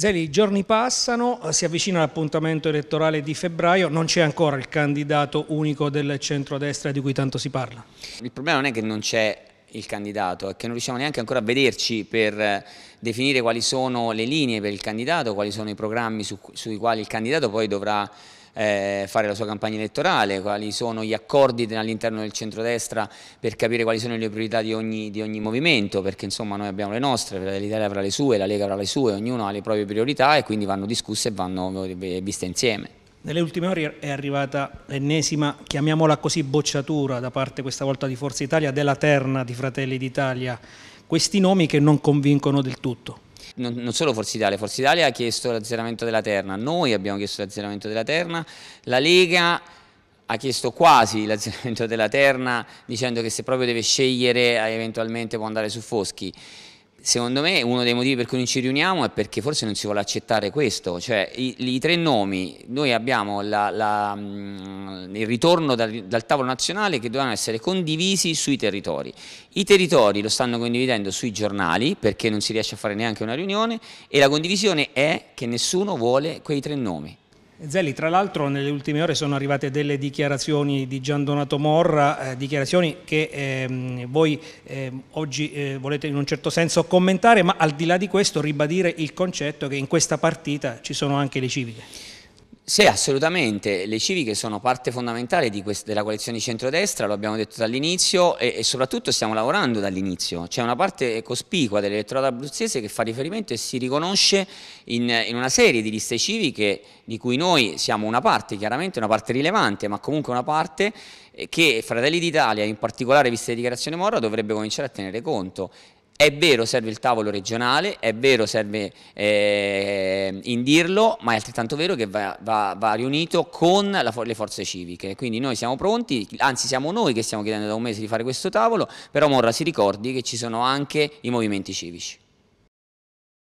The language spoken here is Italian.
Zeli, i giorni passano, eh, si avvicina l'appuntamento elettorale di febbraio, non c'è ancora il candidato unico del centrodestra di cui tanto si parla. Il problema non è che non c'è il candidato, è che non riusciamo neanche ancora a vederci per eh, definire quali sono le linee per il candidato, quali sono i programmi su, sui quali il candidato poi dovrà eh, fare la sua campagna elettorale, quali sono gli accordi all'interno del centrodestra per capire quali sono le priorità di ogni, di ogni movimento, perché insomma noi abbiamo le nostre, l'Italia avrà le sue, la Lega avrà le sue, ognuno ha le proprie priorità e quindi vanno discusse e vanno eh, viste insieme. Nelle ultime ore è arrivata l'ennesima, chiamiamola così, bocciatura da parte questa volta di Forza Italia della terna di Fratelli d'Italia. Questi nomi che non convincono del tutto non, non solo Forza Italia, Forza Italia ha chiesto l'azzeramento della terna, noi abbiamo chiesto l'azzeramento della terna, la Lega ha chiesto quasi l'azzeramento della terna dicendo che se proprio deve scegliere eh, eventualmente può andare su Foschi. Secondo me uno dei motivi per cui non ci riuniamo è perché forse non si vuole accettare questo, cioè i, i tre nomi, noi abbiamo la, la, mm, il ritorno dal, dal, tavolo nazionale che dovevano essere condivisi sui territori, i territori lo stanno condividendo sui giornali perché non si riesce a fare neanche una riunione e la condivisione è che nessuno vuole quei tre nomi. Zelli, tra l'altro nelle ultime ore sono arrivate delle dichiarazioni di Gian Donato Morra, eh, dichiarazioni che ehm, ehm, eh, voi eh, oggi volete in un certo senso commentare, ma al di là di questo ribadire il concetto che in questa partita ci sono anche le civiche. Sì, assolutamente. Le civiche sono parte fondamentale della coalizione di centrodestra, lo abbiamo detto dall'inizio e, e, soprattutto stiamo lavorando dall'inizio. C'è una parte cospicua dell'elettorato abruzzese che fa riferimento e si riconosce in, in, una serie di liste civiche di cui noi siamo una parte, chiaramente una parte rilevante, ma comunque una parte eh, che Fratelli d'Italia, in particolare vista le dichiarazioni Morra, dovrebbe cominciare a tenere conto. È vero serve il tavolo regionale, è vero serve eh, indirlo, ma è altrettanto vero che va, va, va riunito con la, le forze civiche. Quindi noi siamo pronti, anzi siamo noi che stiamo chiedendo da un mese di fare questo tavolo, però Morra si ricordi che ci sono anche i movimenti civici.